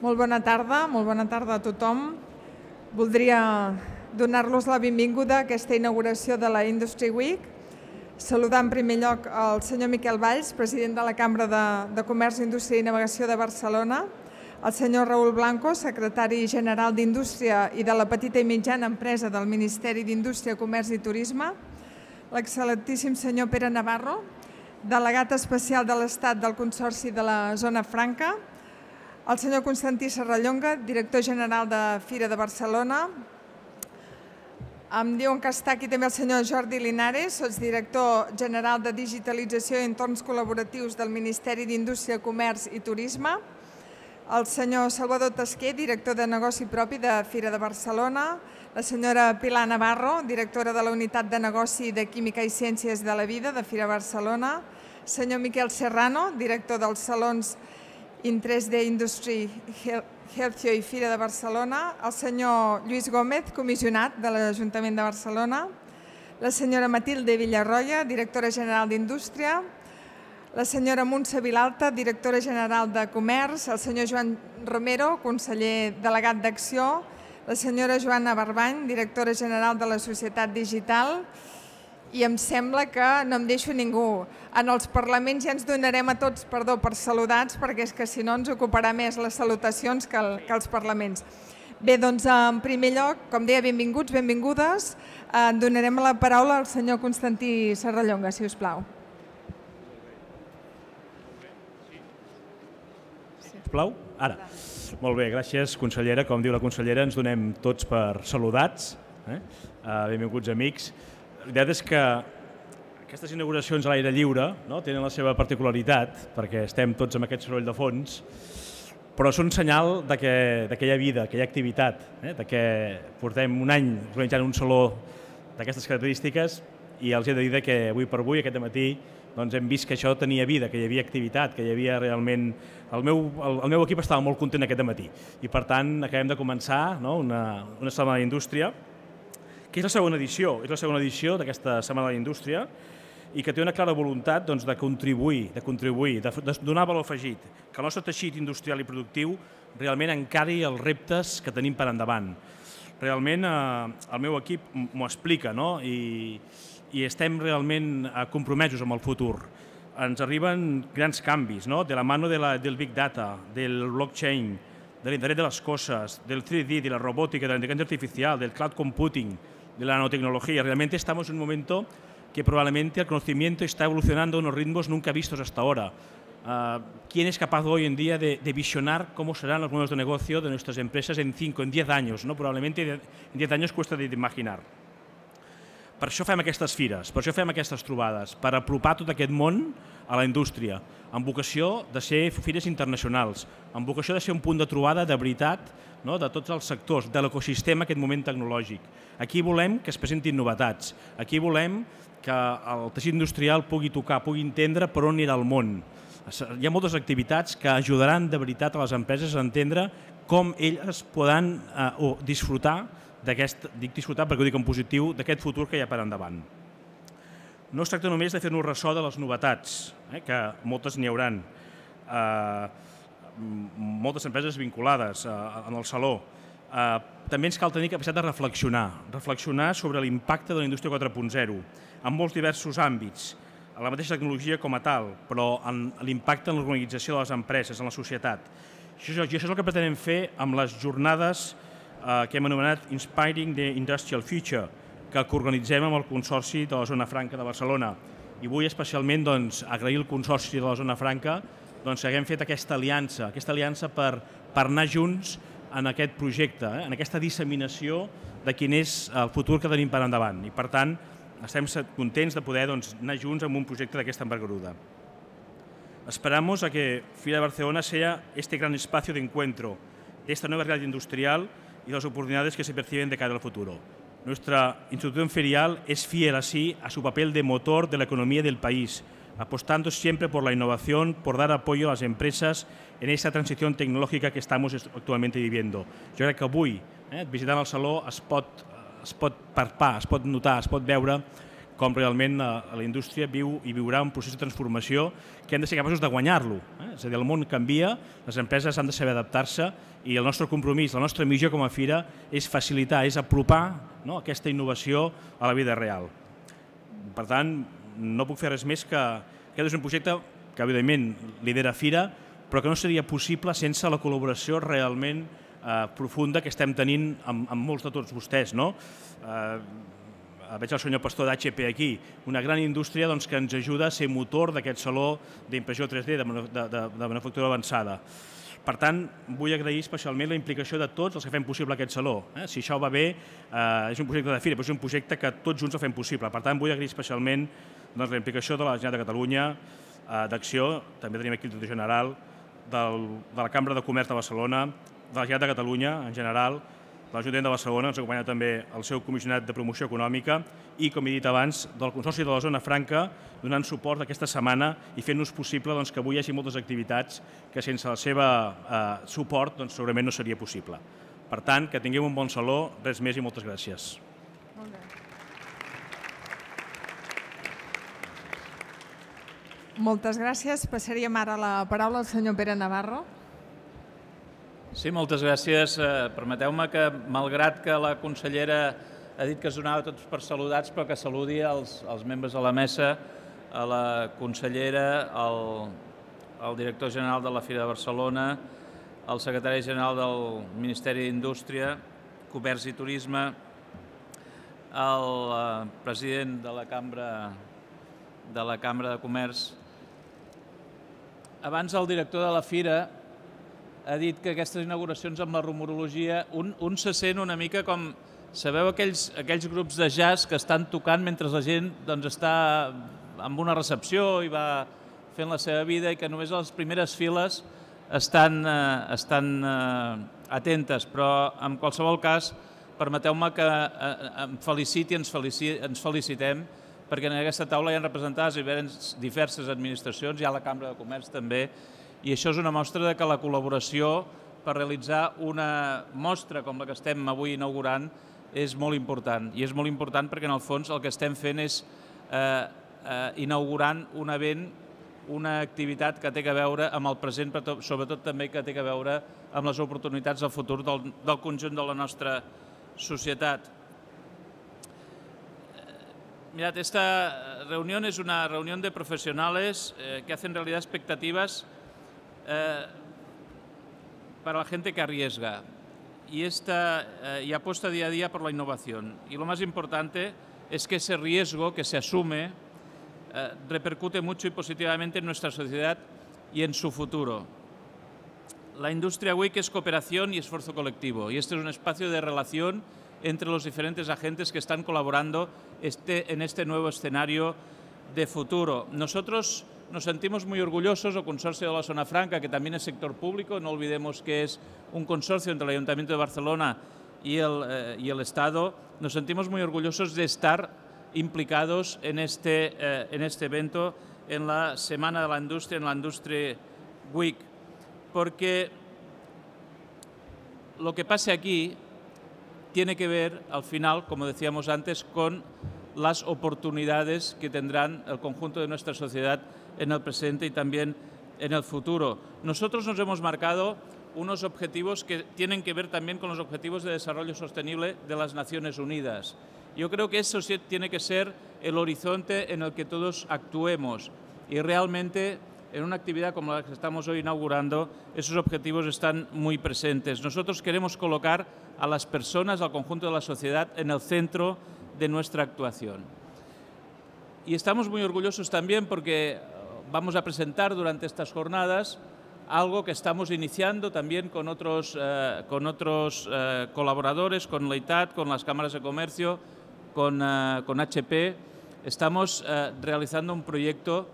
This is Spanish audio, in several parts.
Molt bona tarda, molt bona tarda a tothom. Voldria donar-los la benvinguda a aquesta inauguració de la Industry Week. Saludar en primer lloc el senyor Miquel Valls, president de la Cambra de, Comerç, Indústria i Navegació de Barcelona, el senyor Raül Blanco, secretari general d'Indústria i de la Petita i Mitjana Empresa del Ministeri d'Indústria, Comerç i Turisme, l'excel·lentíssim senyor Pere Navarro, delegat especial de l'Estat del Consorci de la Zona Franca, el senyor Constantí Serrallonga, director general de Fira de Barcelona. Em diuen que està aquí també el senyor Jordi Linares, director general de Digitalització i Entorns Col·laboratius del Ministeri d'Indústria, Comerç i Turisme. El senyor Salvador Tasquer, director de negoci propi de Fira de Barcelona. La senyora Pilar Navarro, directora de la Unitat de Negoci de Química i Ciències de la Vida de Fira Barcelona. Senyor Miquel Serrano, director dels Salons Barcelona in 3D Industry Healthio i Fira de Barcelona, el senyor Lluís Gómez, comissionat de l'Ajuntament de Barcelona, la senyora Matilde Villarroia, directora general d'Indústria, la senyora Montse Vilalta, directora general de Comerç, el senyor Joan Romero, conseller delegat d'Acció, la senyora Joana Barbany, directora general de la Societat Digital, i em sembla que no em deixo ningú. En els parlaments ja ens donarem a tots, perdó, per saludats, perquè és que si no ens ocuparà més les salutacions que, el, que els parlaments. Bé, doncs en primer lloc, com deia, benvinguts, benvingudes. Eh, donarem la paraula al senyor Constantí Serrallonga, si us plau. Us plau? Ara. Molt bé, gràcies, consellera. Com diu la consellera, ens donem tots per saludats. Eh? Eh, benvinguts, amics. La veritat és que aquestes inauguracions a l'aire lliure no, tenen la seva particularitat, perquè estem tots amb aquest soroll de fons, però són senyal de que, de que hi ha vida, que hi ha activitat, eh? de que portem un any organitzant un saló d'aquestes característiques i els he de dir que avui per avui, aquest matí, doncs hem vist que això tenia vida, que hi havia activitat, que hi havia realment... El meu, el, el meu equip estava molt content aquest matí i per tant acabem de començar no? una, una setmana d'indústria que és la segona edició, és la segona edició d'aquesta Setmana de la Indústria i que té una clara voluntat doncs, de contribuir, de contribuir, de, de donar valor afegit, que el nostre teixit industrial i productiu realment encari els reptes que tenim per endavant. Realment eh, el meu equip m'ho explica no? I, i estem realment eh, compromesos amb el futur. Ens arriben grans canvis, no? de la mano de la, del Big Data, del blockchain, de l'internet de les coses, del 3D, de la robòtica, de l'intel·ligència artificial, del cloud computing, de la nanotecnología. Realmente estamos en un momento que probablemente el conocimiento está evolucionando a unos ritmos nunca vistos hasta ahora. Ah, ¿Quién es capaz hoy en día de, de, visionar cómo serán los modelos de negocio de nuestras empresas en 5, en 10 años? No? Probablemente en 10 anys cuesta imaginar. Per això fem aquestes fires, per això fem aquestes trobades, per apropar tot aquest món a la indústria, amb vocació de ser fires internacionals, amb vocació de ser un punt de trobada de veritat no? de tots els sectors, de l'ecosistema aquest moment tecnològic. Aquí volem que es presentin novetats, aquí volem que el teixit industrial pugui tocar, pugui entendre per on anirà el món. Hi ha moltes activitats que ajudaran de veritat a les empreses a entendre com elles poden eh, o disfrutar d'aquest, dic disfrutar perquè ho dic en positiu, d'aquest futur que hi ha per endavant. No es tracta només de fer-nos ressò de les novetats, eh, que moltes n'hi hauran. Eh, moltes empreses vinculades eh, en el saló. Eh, també ens cal tenir capacitat de reflexionar, reflexionar sobre l'impacte de la indústria 4.0 en molts diversos àmbits, a la mateixa tecnologia com a tal, però en l'impacte en l'organització de les empreses, en la societat. Això, això és el que pretenem fer amb les jornades eh, que hem anomenat Inspiring the Industrial Future, que organitzem amb el Consorci de la Zona Franca de Barcelona. I vull especialment doncs, agrair el Consorci de la Zona Franca doncs, haguem fet aquesta aliança, aquesta aliança per, per anar junts en aquest projecte, eh? en aquesta disseminació de quin és el futur que tenim per endavant. I per tant, estem contents de poder doncs, anar junts amb un projecte d'aquesta envergadura. Esperamos a que Fira de Barcelona sea este gran espacio de encuentro de esta nueva realidad industrial y las oportunidades que se perciben de cara al futuro. Nuestra institución ferial es fiel así a su papel de motor de la economía del país, apostando siempre por la innovación, por dar apoyo a las empresas en esta transición tecnològica que estamos actualmente viviendo. Jo crec que hoy, eh, visitant el Saló, es pot, es pot parpar, es pot notar, es pot veure com realment la, eh, la indústria viu i viurà un procés de transformació que hem de ser capaços de guanyar-lo. Eh? És a dir, el món canvia, les empreses han de saber adaptar-se i el nostre compromís, la nostra missió com a fira és facilitar, és apropar no, aquesta innovació a la vida real. Per tant, no puc fer res més que... Aquest és un projecte que, evidentment, lidera Fira, però que no seria possible sense la col·laboració realment eh, profunda que estem tenint amb, amb molts de tots vostès, no? Eh, veig el senyor Pastor d'HP aquí, una gran indústria doncs, que ens ajuda a ser motor d'aquest saló d'impressió 3D de, de, de, de manufactura avançada. Per tant, vull agrair especialment la implicació de tots els que fem possible aquest saló. Eh? Si això va bé, eh, és un projecte de fira, però és un projecte que tots junts el fem possible. Per tant, vull agrair especialment doncs, la implicació de la Generalitat de Catalunya eh, d'Acció, també tenim aquí el director general, del, de la Cambra de Comerç de Barcelona, de la Generalitat de Catalunya en general, de l'Ajuntament de Barcelona, ens acompanya també el seu comissionat de promoció econòmica i, com he dit abans, del Consorci de la Zona Franca, donant suport aquesta setmana i fent-nos possible doncs, que avui hi hagi moltes activitats que sense el seu eh, suport doncs, segurament no seria possible. Per tant, que tinguem un bon saló, res més i moltes gràcies. Moltes gràcies. Passaríem ara la paraula al senyor Pere Navarro. Sí, moltes gràcies. Eh, permeteu-me que, malgrat que la consellera ha dit que es donava tots per saludats, però que saludi els, els membres de la mesa, a la consellera, al, al director general de la Fira de Barcelona, al secretari general del Ministeri d'Indústria, Comerç i Turisme, al eh, president de la Cambra de, la Cambra de Comerç, abans el director de la fira ha dit que aquestes inauguracions amb la rumorologia, un, un se sent una mica com, sabeu aquells, aquells grups de jazz que estan tocant mentre la gent doncs, està amb una recepció i va fent la seva vida i que només les primeres files estan, eh, estan eh, atentes, però en qualsevol cas permeteu-me que eh, eh em feliciti, ens, felici, ens felicitem perquè en aquesta taula hi han representades diverses administracions, hi ha la Cambra de Comerç també, i això és una mostra de que la col·laboració per realitzar una mostra com la que estem avui inaugurant és molt important. I és molt important perquè, en el fons, el que estem fent és eh, eh, inaugurant un event, una activitat que té a veure amb el present, però sobretot també que té a veure amb les oportunitats del futur del, del conjunt de la nostra societat. esta reunión es una reunión de profesionales eh, que hacen realidad expectativas eh, para la gente que arriesga y, eh, y apuesta día a día por la innovación. Y lo más importante es que ese riesgo que se asume repercute mucho y positivamente en nuestra sociedad y en su futuro. La industria WIC es cooperación y esfuerzo colectivo y este es un espacio de relación entre los diferentes agentes que están colaborando este, en este nuevo escenario de futuro. Nosotros nos sentimos muy orgullosos, el Consorcio de la Zona Franca, que también es sector público, no olvidemos que es un consorcio entre el Ayuntamiento de Barcelona y el, eh, Estado, nos sentimos muy orgullosos de estar implicados en este, eh, en este evento, en la Semana de la Industria, en la Industria Week, porque lo que pase aquí tiene que ver al final, como decíamos antes, con las oportunidades que tendrán el conjunto de nuestra sociedad en el presente y también en el futuro. Nosotros nos hemos marcado unos objetivos que tienen que ver también con los objetivos de desarrollo sostenible de las Naciones Unidas. Yo creo que eso tiene que ser el horizonte en el que todos actuemos y realmente en una actividad como la que estamos hoy inaugurando, esos objetivos están muy presentes. Nosotros queremos colocar a las personas, al conjunto de la sociedad, en el centro de nuestra actuación. Y estamos muy orgullosos también porque eh, vamos a presentar durante estas jornadas algo que estamos iniciando también con otros, eh, eh, colaboradores, con la ITAT, con las cámaras de comercio, con HP. Estamos realizando un proyecto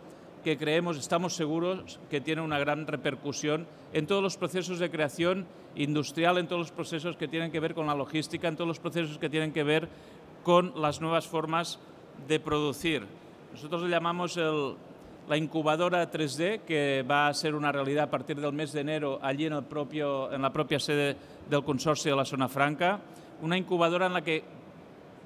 que creemos, estamos seguros que tiene una gran repercusión en todos los procesos de creación industrial, en todos los procesos que tienen que ver con la logística, en todos los procesos que tienen que ver con las nuevas formas de producir. Nosotros le llamamos el, la incubadora 3D, que va a ser una realidad a partir del mes de enero allí en, el propio, en la propia sede del Consorcio de la Zona Franca. Una incubadora en la que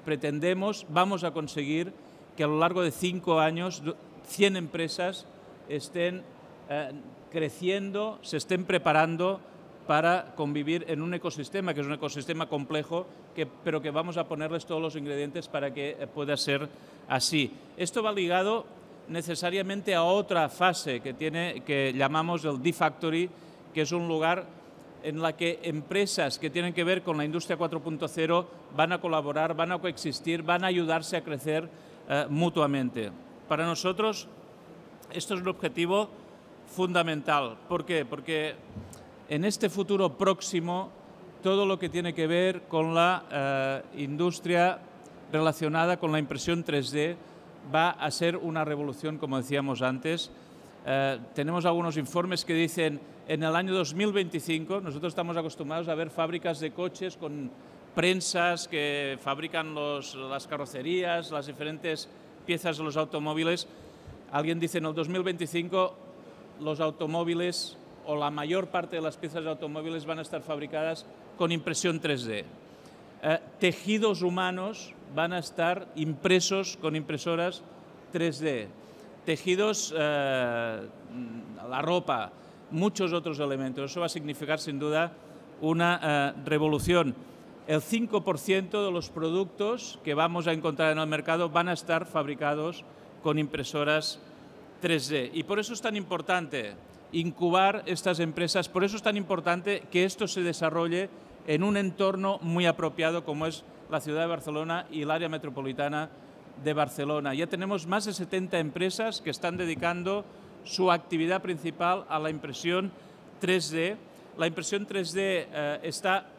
pretendemos, vamos a conseguir que a lo largo de cinco años 100 empresas estén eh, creciendo, se estén preparando para convivir en un ecosistema, que es un ecosistema complejo, pero que vamos a ponerles todos los ingredientes para que eh, pueda ser así. Esto va ligado necesariamente a otra fase que, tiene, que llamamos el de factory que es un lugar en la que empresas que tienen que ver con la industria 4.0 van a colaborar, van a coexistir, van a ayudarse a crecer eh, mutuamente. Para nosotros esto es un objetivo fundamental. ¿Por qué? Porque en este futuro próximo todo lo que tiene que ver con la eh, industria relacionada con la impresión 3D va a ser una revolución, como decíamos antes. Eh, tenemos algunos informes que dicen en el año 2025, nosotros estamos acostumbrados a ver fábricas de coches con prensas que fabrican las carrocerías, las diferentes piezas de los automóviles. Alguien dice, en el 2025 los automóviles o la mayor parte de las piezas de automóviles van a estar fabricadas con impresión 3D. Eh, tejidos humanos van a estar impresos con impresoras 3D. Tejidos, eh, la ropa, muchos otros elementos. Eso va a significar sin duda una eh, revolución el 5% de los productos que vamos a encontrar en el mercado van a estar fabricados con impresoras 3D. Y por eso es tan importante incubar estas empresas, por eso es tan importante que esto se desarrolle en un entorno muy apropiado como es la ciudad de Barcelona y el área metropolitana de Barcelona. Ya tenemos más de 70 empresas que están dedicando su actividad principal a la impresión 3D. La impresión 3D eh, está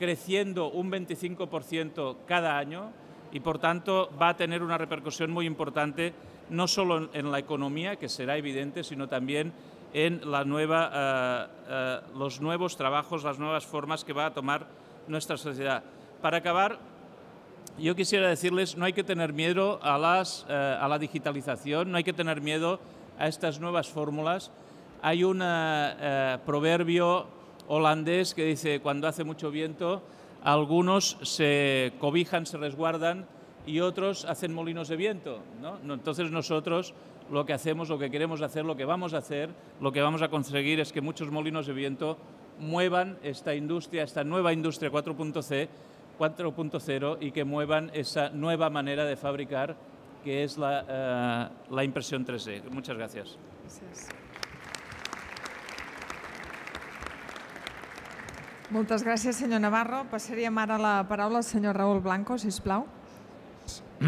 creciendo un 25% cada año y por tanto va a tener una repercusión muy importante no solo en la economía, que será evidente, sino también en la nueva, eh, eh, los nuevos trabajos, las nuevas formas que va a tomar nuestra sociedad. Para acabar, yo quisiera decirles, no hay que tener miedo a, las, eh, a la digitalización, no hay que tener miedo a estas nuevas fórmulas. Hay un proverbio holandés que dice, cuando hace mucho viento, algunos se cobijan, se resguardan y otros hacen molinos de viento. ¿no? Entonces nosotros lo que hacemos, lo que queremos hacer, lo que vamos a hacer, lo que vamos a conseguir es que muchos molinos de viento muevan esta industria, esta nueva industria 4.0 y que muevan esa nueva manera de fabricar que es la, eh, impresión 3D. Muchas gracias. gracias. Moltes gràcies, senyor Navarro. Passaríem ara la paraula al senyor Raül Blanco, si plau.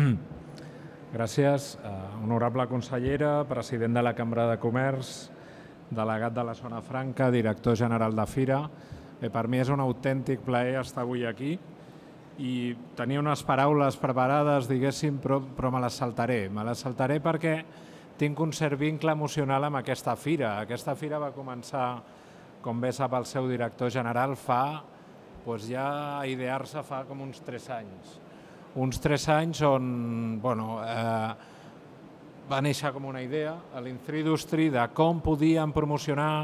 Gràcies, eh, honorable consellera, president de la Cambra de Comerç, delegat de la Zona Franca, director general de Fira. Eh, per mi és un autèntic plaer estar avui aquí i tenia unes paraules preparades, diguéssim, però, però me les saltaré. Me les saltaré perquè tinc un cert vincle emocional amb aquesta fira. Aquesta fira va començar com bé sap el seu director general, fa doncs ja idear-se fa com uns tres anys. Uns tres anys on bueno, eh, va néixer com una idea a l'Infridustry de com podíem promocionar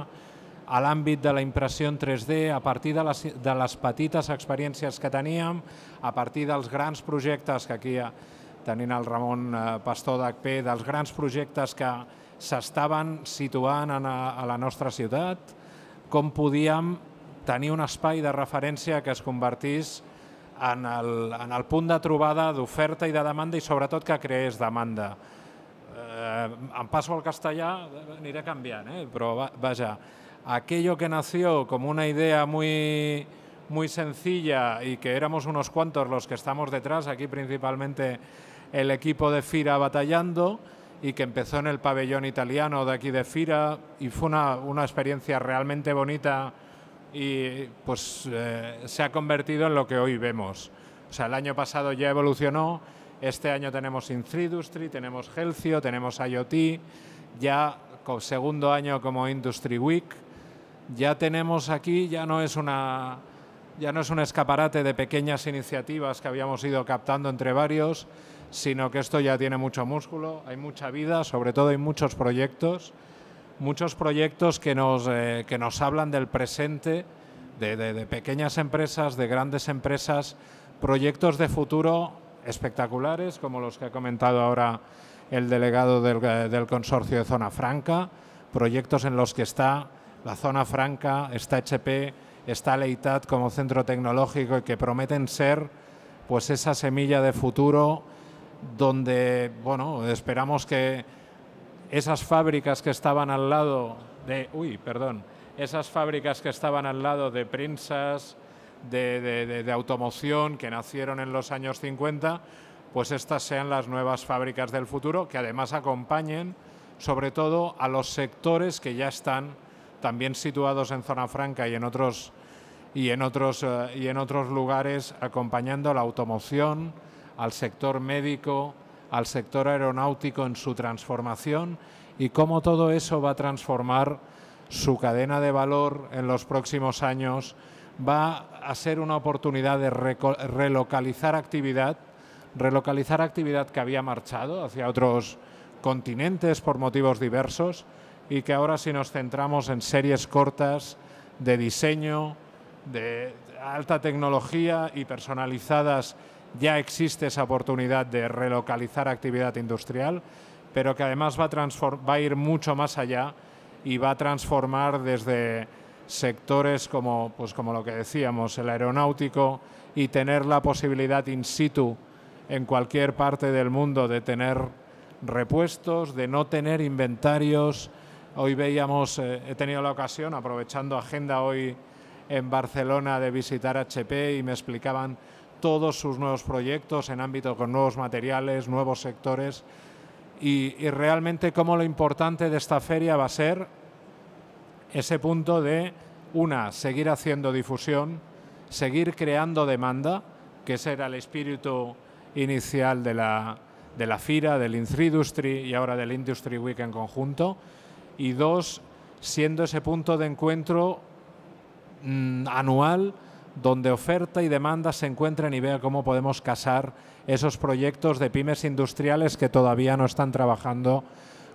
a l'àmbit de la impressió en 3D a partir de les, de les petites experiències que teníem, a partir dels grans projectes que aquí eh, tenint el Ramon eh, Pastor d'HP, dels grans projectes que s'estaven situant eh, a la nostra ciutat, com podíem tenir un espai de referència que es convertís en el, en el de oferta y i de demanda i sobretot que crees demanda. Eh, em al castellà, aniré canviant, eh? però vaja, aquello que nació como una idea muy, muy sencilla y que éramos unos cuantos los que estamos detrás, aquí principalmente el equipo de FIRA batallando, y que empezó en el pabellón italiano de aquí de Fira y fue una, una experiencia realmente bonita y pues eh, se ha convertido en lo que hoy vemos. O sea, el año pasado ya evolucionó, este año tenemos Industry, tenemos Helcio, tenemos IoT, ya segundo año como Industry Week, ya tenemos aquí, ya no es una... Ya no es un escaparate de pequeñas iniciativas que habíamos ido captando entre varios, sino que esto ya tiene mucho músculo, hay mucha vida, sobre todo hay muchos proyectos, muchos proyectos que nos, eh, hablan del presente, de, pequeñas empresas, de grandes empresas, proyectos de futuro espectaculares, como los que ha comentado ahora el delegado del, eh, consorcio de Zona Franca, proyectos en los que está la Zona Franca, está HP, está Leitat como centro tecnológico y que prometen ser pues esa semilla de futuro donde bueno, esperamos que esas fábricas que estaban al lado de, uy, perdón, esas fábricas que estaban al lado de prensas, de, automoción que nacieron en los años 50, pues estas sean las nuevas fábricas del futuro, que además acompañen sobre todo a los sectores que ya están también situados en zona franca y en otros, y en otros eh, lugares, acompañando la automoción, al sector médico, al sector aeronáutico en su transformación y cómo todo eso va a transformar su cadena de valor en los próximos años, va a ser una oportunidad de relocalizar actividad, relocalizar actividad que había marchado hacia otros continentes por motivos diversos y que ahora si nos centramos en series cortas de diseño, de alta tecnología y personalizadas ya existe esa oportunidad de relocalizar actividad industrial, pero que además va a, ir mucho más allá y va a transformar desde sectores como, pues como lo que decíamos, el aeronáutico y tener la posibilidad in situ en cualquier parte del mundo de tener repuestos, de no tener inventarios. Hoy veíamos, eh, he tenido la ocasión, aprovechando agenda hoy en Barcelona, de visitar HP y me explicaban todos sus nuevos proyectos en ámbito con nuevos materiales, nuevos sectores y, realmente cómo lo importante de esta feria va a ser ese punto de, una, seguir haciendo difusión, seguir creando demanda, que ese era el espíritu inicial de la, de FIRA, del Industry y ahora del Industry Week en conjunto, y dos, siendo ese punto de encuentro mm, anual, donde oferta y demanda se encuentren y vea cómo podemos casar esos proyectos de pymes industriales que todavía no están trabajando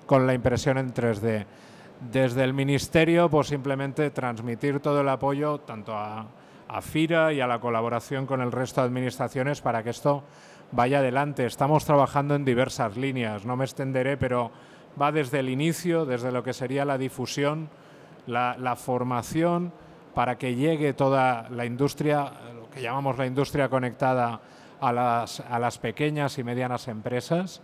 con la impresión en 3D. Desde el Ministerio, pues simplemente transmitir todo el apoyo tanto a, FIRA y a la colaboración con el resto de administraciones para que esto vaya adelante. Estamos trabajando en diversas líneas, no me extenderé, pero va desde el inicio, desde lo que sería la difusión, la formación, para que llegue toda la industria, lo que llamamos la industria conectada a las, pequeñas y medianas empresas.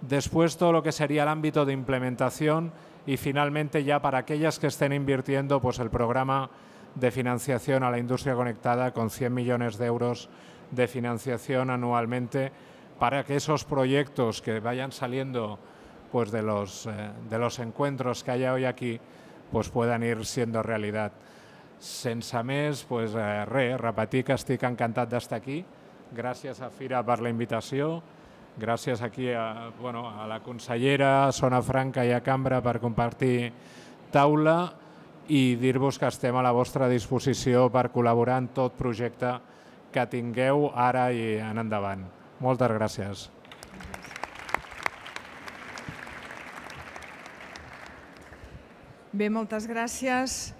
Después todo lo que sería el ámbito de implementación y finalmente ya para aquellas que estén invirtiendo pues el programa de financiación a la industria conectada con 100 millones de euros de financiación anualmente para que esos proyectos que vayan saliendo pues de los, eh, encuentros que haya hoy aquí pues puedan ir siendo realidad. Sense més, doncs, eh, res, repetir que estic encantat d'estar aquí. Gràcies a Fira per la invitació, gràcies aquí a, bueno, a la consellera, a Sona Franca i a Cambra per compartir taula i dir-vos que estem a la vostra disposició per col·laborar en tot projecte que tingueu ara i en endavant. Moltes gràcies. Bé, moltes gràcies.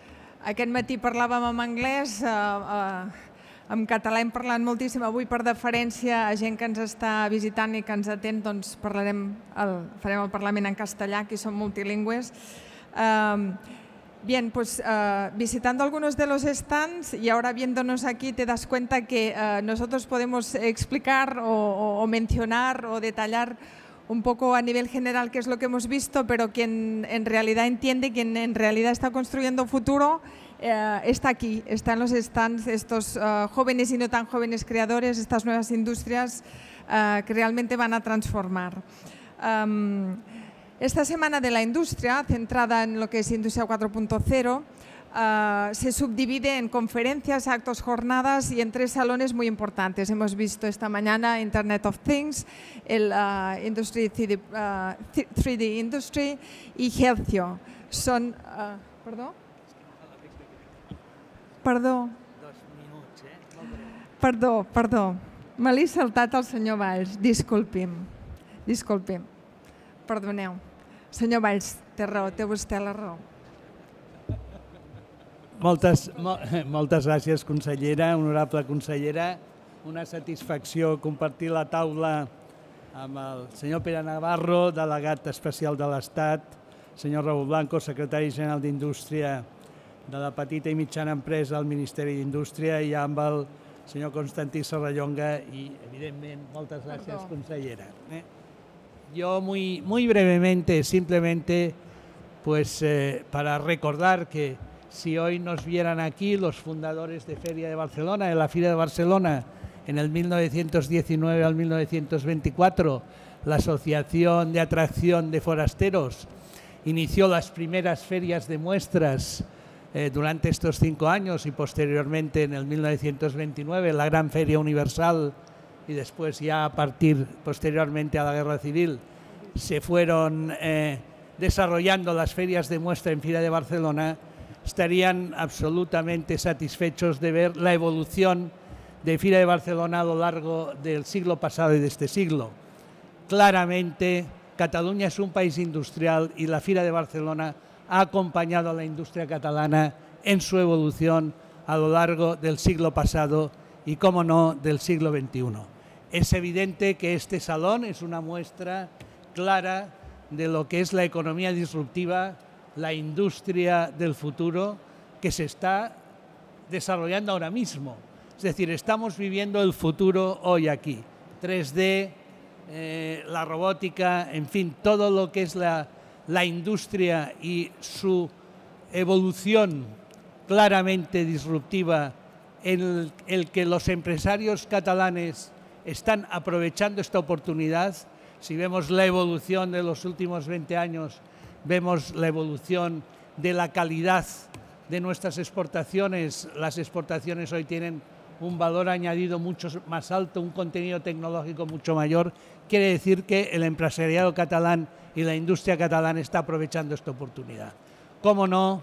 Aquest matí parlàvem en anglès, eh, eh, en català hem parlat moltíssim. Avui, per deferència a gent que ens està visitant i que ens atén, doncs parlarem el, farem el Parlament en castellà, que som multilingües. Bien, pues uh, eh, visitando algunos de los stands y ahora viéndonos aquí te das cuenta que uh, nosotros podemos explicar o, o, o mencionar o detallar un poco a nivel general qué es lo que hemos visto, pero quien en realidad entiende, quien en realidad está construyendo futuro, eh, está aquí, están los stands, estos eh, jóvenes y no tan jóvenes creadores, estas nuevas industrias eh, que realmente van a transformar. esta semana de la industria, centrada en lo que es Industria 4.0, Ah, se subdivide en conferencias, actos, jornadas y en tres salones muy importantes. Hemos visto esta mañana Internet of Things, el uh, Industry 3D, uh, 3D, Industry y Healthio. Son, ah, perdón, perdón, perdón, perdón. Me l'he saltat al senyor Valls, disculpi'm, disculpi'm, perdoneu. Senyor Valls, té raó, té vostè la raó. Moltes, moltes gràcies, consellera, honorable consellera. Una satisfacció compartir la taula amb el senyor Pere Navarro, delegat especial de l'Estat, senyor Raúl Blanco, secretari general d'Indústria de la Petita i Mitjana Empresa al Ministeri d'Indústria i amb el senyor Constantí Serrallonga i, evidentment, moltes gràcies, Perdó. consellera. Eh? Jo, muy, muy brevemente, simplemente, pues eh, para recordar que si hoy nos vieran aquí los fundadores de Feria de Barcelona, de la Feria de Barcelona, en el 1919 al 1924, la Asociación de Atracción de Forasteros inició las primeras ferias de muestras eh, durante estos cinco años y posteriormente en el 1929 la Gran Feria Universal y después ya a partir posteriormente a la Guerra Civil se fueron eh, desarrollando las ferias de muestra en Fira de Barcelona estarían absolutamente satisfechos de ver la evolución de Fira de Barcelona a lo largo del siglo pasado y de este siglo. Claramente, Cataluña es un país industrial y la Fira de Barcelona ha acompañado a la industria catalana en su evolución a lo largo del siglo pasado y, como no, del siglo XXI. Es evidente que este salón es una muestra clara de lo que es la economía disruptiva la industria del futuro que se está desarrollando ahora mismo. Es decir, estamos viviendo el futuro hoy aquí. 3D, eh, la robótica, en fin, todo lo que es la, industria y su evolución claramente disruptiva en el, el, que los empresarios catalanes están aprovechando esta oportunidad. Si vemos la evolución de los últimos 20 años vemos la evolución de la calidad de nuestras exportaciones. Las exportaciones hoy tienen un valor añadido mucho más alto, un contenido tecnológico mucho mayor. Quiere decir que el empresariado catalán y la industria catalana está aprovechando esta oportunidad. ¿Cómo no?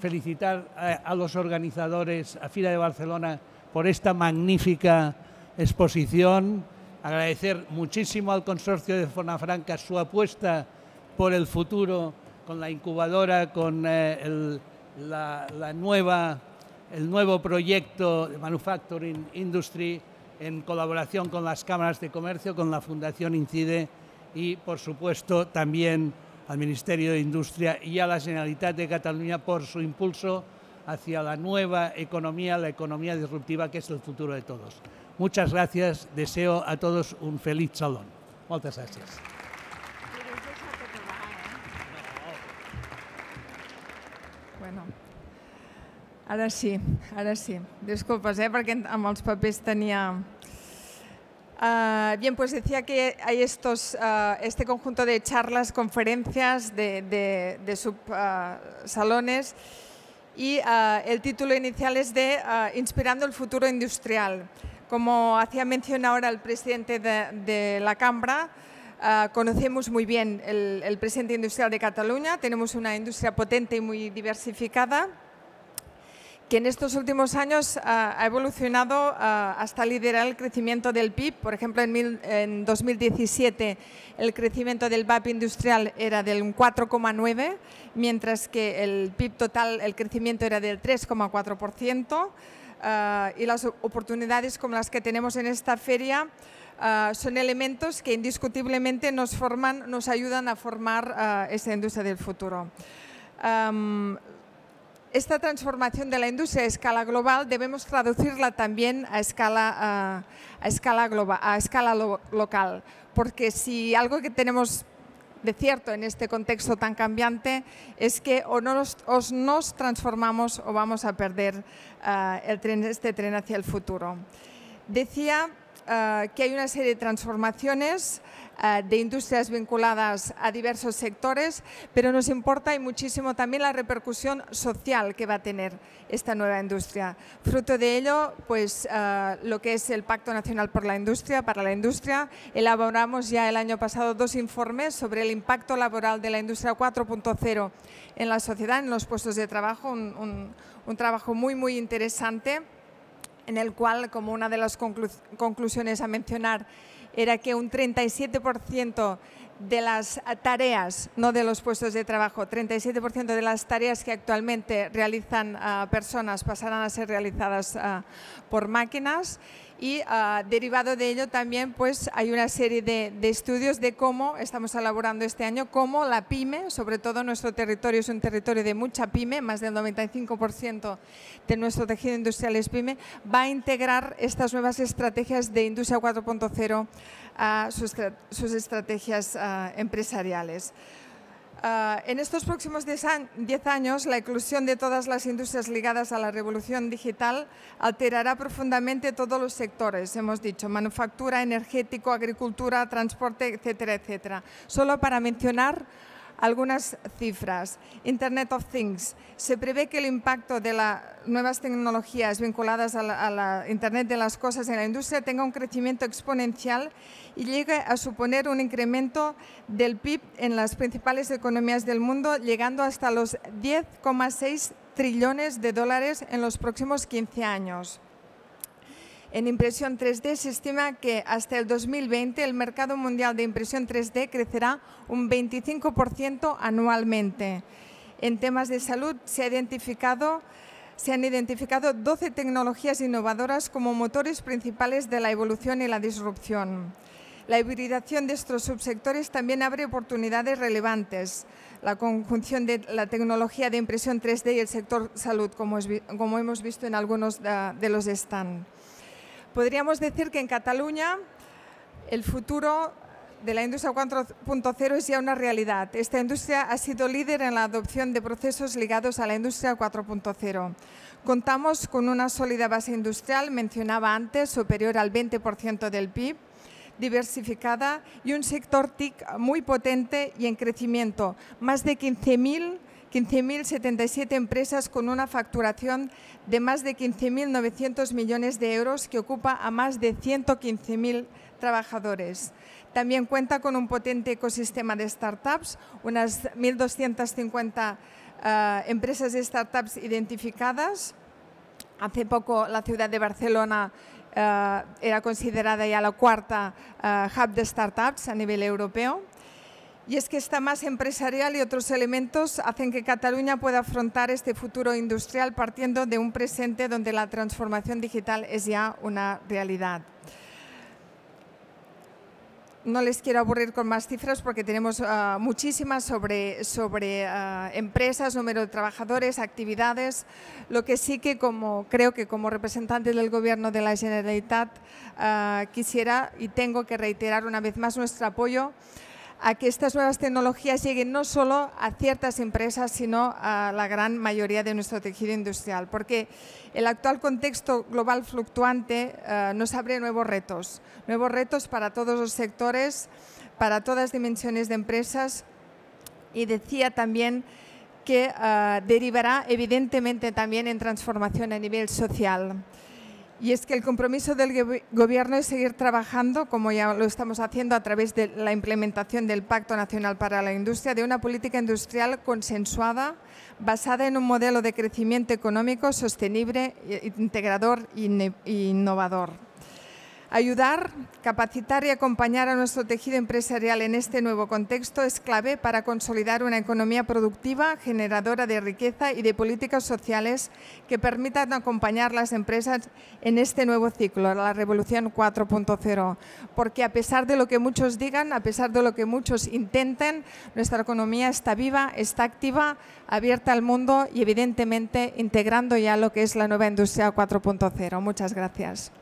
Felicitar eh, a, los organizadores, a Fira de Barcelona, por esta magnífica exposición. Agradecer muchísimo al consorcio de Fonafranca su apuesta por el futuro, con la incubadora, con eh, el, la, nueva, el nuevo proyecto de Manufacturing Industry en colaboración con las cámaras de comercio, con la Fundación Incide y, por supuesto, también al Ministerio de Industria y a la Generalitat de Cataluña por su impulso hacia la nueva economía, la economía disruptiva que es el futuro de todos. Muchas gracias, deseo a todos un feliz salón. Muchas gracias. Bueno, ahora sí, ahora sí. Disculpas, eh, Porque en los papeles tenía... Eh, bien, pues decía que hay estos, eh, este conjunto de charlas, conferencias, de, de, subsalones eh, y el título inicial es de Inspirando el futuro industrial. Como hacía mención ahora el presidente de la Cámara, Ah, conocemos muy bien el, presente industrial de Cataluña, tenemos una industria potente y muy diversificada que en estos últimos años ah, ha evolucionado ah, hasta liderar el crecimiento del PIB. Por ejemplo, en, 2017 el crecimiento del PIB industrial era del 4,9, mientras que el PIB total, el crecimiento era del 3,4% y eh, las oportunidades como las que tenemos en esta feria eh, son elementos que indiscutiblemente nos forman, nos ayudan a formar eh, esa industria del futuro. Em, esta transformación de la industria a escala global debemos traducirla también a escala, a, escala, global, a escala local, porque si algo que tenemos de cierto en este contexto tan cambiante es que o nos, nos transformamos o vamos a perder eh, el tren, este tren hacia el futuro. Decía eh, que hay una serie de transformaciones eh, de industrias vinculadas a diversos sectores, pero nos importa y muchísimo también la repercusión social que va a tener esta nueva industria. Fruto de ello, pues eh, lo que es el Pacto Nacional por la Industria, para la Industria, elaboramos ya el año pasado dos informes sobre el impacto laboral de la industria 4.0 en la sociedad, en los puestos de trabajo, un, un trabajo muy, muy interesante en el cual, como una de las conclusiones a mencionar, era que un 37% de las tareas, no de los puestos de trabajo, 37% de las tareas que actualmente realizan ah, personas pasarán a ser realizadas ah, por máquinas y ah, derivado de ello también pues hay una serie de, estudios de cómo estamos elaborando este año, cómo la pyme, sobre todo nuestro territorio es un territorio de mucha pyme, más del 95% de nuestro tejido industrial es pyme, va a integrar estas nuevas estrategias de industria 4.0 a sus, estrategias ah, empresariales. Ah, en estos próximos 10 años, la inclusión de todas las industrias ligadas a la revolución digital alterará profundamente todos los sectores, hemos dicho, manufactura, energético, agricultura, transporte, etcétera, etcétera. Solo para mencionar algunas cifras. Internet of Things. Se prevé que el impacto de las nuevas tecnologías vinculadas a la, Internet de las Cosas en la industria tenga un crecimiento exponencial y llegue a suponer un incremento del PIB en las principales economías del mundo, llegando hasta los 10,6 trillones de dólares en los próximos 15 años. En impresión 3D se estima que hasta el 2020 el mercado mundial de impresión 3D crecerá un 25% anualmente. En temas de salud se, ha identificado, han identificado 12 tecnologías innovadoras como motores principales de la evolución y la disrupción. La hibridación de estos subsectores también abre oportunidades relevantes. La conjunción de la tecnología de impresión 3D y el sector salud, como, hemos visto en algunos de, los stand. Podríamos decir que en Cataluña el futuro de la industria 4.0 es ya una realidad. Esta industria ha sido líder en la adopción de procesos ligados a la industria 4.0. Contamos con una sólida base industrial, mencionaba antes, superior al 20% del PIB, diversificada y un sector TIC muy potente y en crecimiento. Más de 15.000 15.077 empresas con una facturación de más de 15.900 millones de euros que ocupa a más de 115.000 trabajadores. También cuenta con un potente ecosistema de startups, unas 1.250 eh, empresas de startups identificadas. Hace poco la ciudad de Barcelona eh, era considerada ya la cuarta eh, hub de startups a nivel europeo. Y es que esta más empresarial y otros elementos hacen que Cataluña pueda afrontar este futuro industrial partiendo de un presente donde la transformación digital es ya una realidad. No les quiero aburrir con más cifras porque tenemos ah, muchísimas sobre, sobre ah, empresas, número de trabajadores, actividades. Lo que sí que como, creo que como representante del Gobierno de la Generalitat ah, quisiera y tengo que reiterar una vez más nuestro apoyo a que estas nuevas tecnologías lleguen no solo a ciertas empresas, sino a la gran mayoría de nuestro tejido industrial, porque el actual contexto global fluctuante eh, nos abre nuevos retos, nuevos retos para todos los sectores, para todas dimensiones de empresas y decía también que eh, derivará evidentemente también en transformación a nivel social. Y es que el compromiso del Gobierno es seguir trabajando, como ya lo estamos haciendo a través de la implementación del Pacto Nacional para la Industria, de una política industrial consensuada, basada en un modelo de crecimiento económico sostenible, integrador e innovador. Ayudar, capacitar y acompañar a nuestro tejido empresarial en este nuevo contexto es clave para consolidar una economía productiva, generadora de riqueza y de políticas sociales que permitan acompañar las empresas en este nuevo ciclo, la revolución 4.0. Porque a pesar de lo que muchos digan, a pesar de lo que muchos intenten, nuestra economía está viva, está activa, abierta al mundo y evidentemente integrando ya lo que es la nueva industria 4.0. Muchas gracias.